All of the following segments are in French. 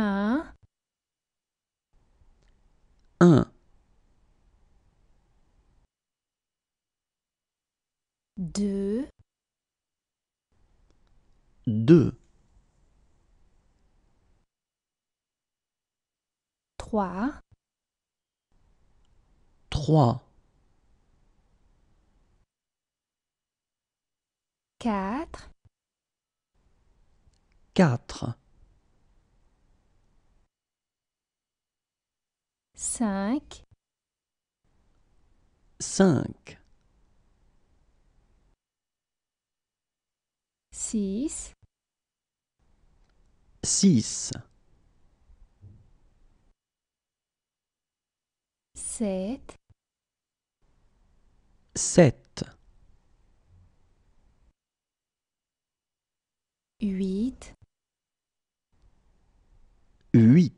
Un. Deux. Deux. Trois. Trois. Quatre. Quatre. 5 5 6 6 7 7 8 8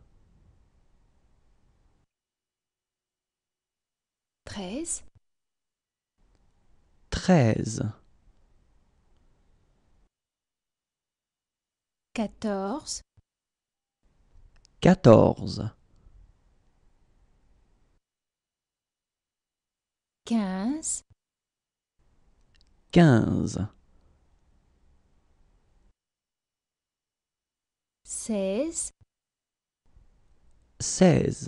treize, treize, quatorze, quatorze, quinze, quinze, seize, seize.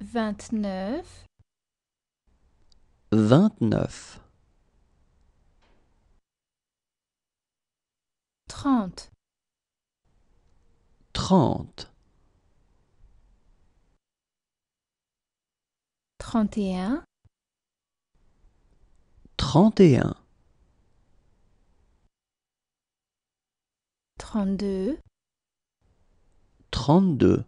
vingt-neuf, vingt-neuf, trente, trente, trente et un, trente et un, trente-deux, trente-deux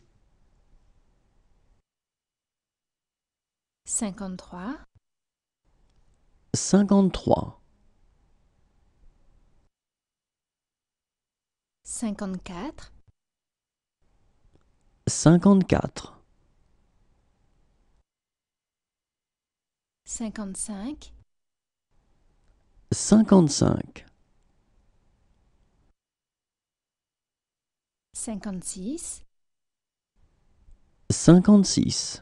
53 53 54 54 55 55 56 56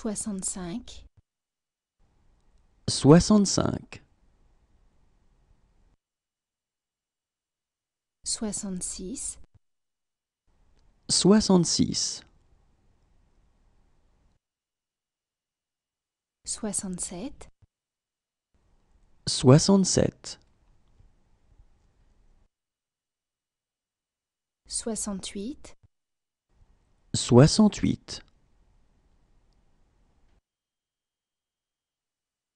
Soixante-cinq. Soixante-cinq. Soixante-six. Soixante-six. Soixante-sept. Soixante-sept. Soixante-huit. Soixante-huit.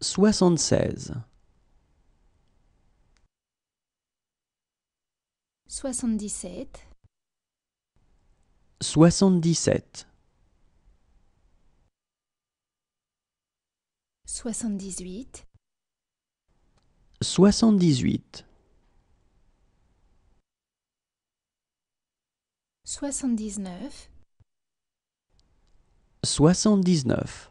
soixante-seize. Soixante-dix-sept. Soixante-dix-sept. Soixante-dix-huit. Soixante-dix-huit. Soixante-dix-neuf. Soixante-dix-neuf.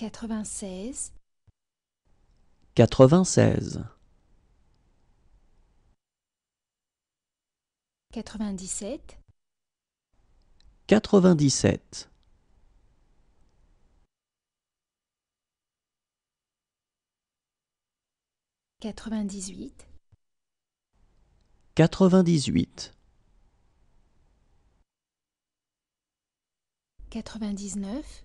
96 96 97 97 98 98 99